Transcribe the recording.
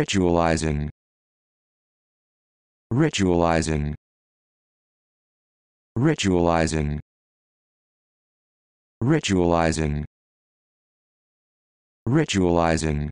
ritualizing ritualizing ritualizing ritualizing ritualizing